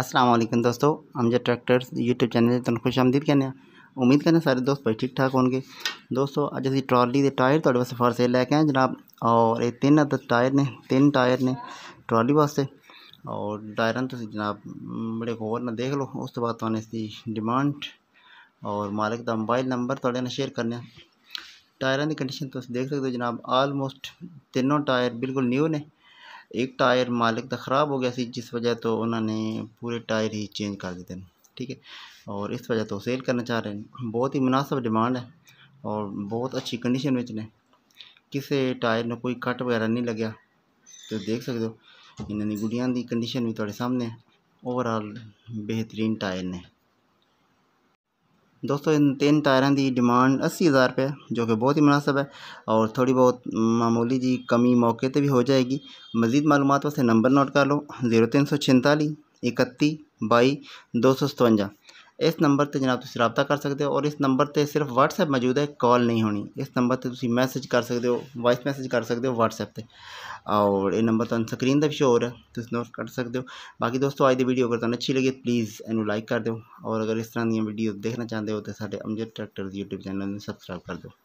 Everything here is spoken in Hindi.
अस्सलाम वालेकुम दोस्तों जो ट्रैक्टर्स यूट्यूब चैनल तुम खुश आमदीद कहने उम्मीद करने सारे दोस्त भाई ठीक ठाक होंगे दोस्तों अज अभी ट्रॉली के टायर थोड़े वास्तव फर सेल लैके आए जनाब और ये तीन अद टायर ने तीन टायर ने ट्रॉली वास्ते और टायर तुम जनाब बड़े गौर ने देख लो उस तो बाद इसकी डिमांड और मालिक का मोबाइल नंबर थोड़े ने शेयर करने टायर की कंडीशन तुम देख सकते हो जनाब आलमोस्ट तीनों टायर बिल्कुल न्यू ने एक टायर मालिक का ख़राब हो गया सी जिस वजह तो उन्होंने पूरे टायर ही चेंज कर दिए ठीक है और इस वजह तो सेल करना चाह रहे हैं बहुत ही मुनासिब डिमांड है और बहुत अच्छी कंडीशन में ने किसी टायर में कोई कट वगैरह नहीं लग्या तो देख सकते हो इन्होंने गुड़िया की कंडीशन भी थोड़े सामने ओवरऑल बेहतरीन टायर ने दोस्तों इन तीन टायरों की डिमांड अस्सी हज़ार रुपये जो कि बहुत ही मुनासब है और थोड़ी बहुत मामूली जी कमी मौके पर भी हो जाएगी मज़ीद मालूम वास्ते नंबर नोट कर लो ज़ीरो तीन सौ छताली इकत्ती बाई दो सौ सतवंजा इस नंबर पर जनाब ਤੁਸੀਂ رابطہ कर ਸਕਦੇ हो और इस नंबर पर सिर्फ वट्सएप मौजूद है कॉल नहीं होनी इस नंबर पर मैसेज कर सकते हो वॉइस मैसेज कर ਕਰ ਸਕਦੇ ਹੋ WhatsApp और ये नंबर तो स्क्रीन का भी शो है तुम नोट कर सकते हो बाकी दोस्तों आज की वीडियो अगर तुम अच्छी लगी प्लीज़ इनू लाइक कर दो और अगर इस तरह दीडियो देखना चाहते हो तो साढ़े Amjad tractor YouTube channel subscribe कर दो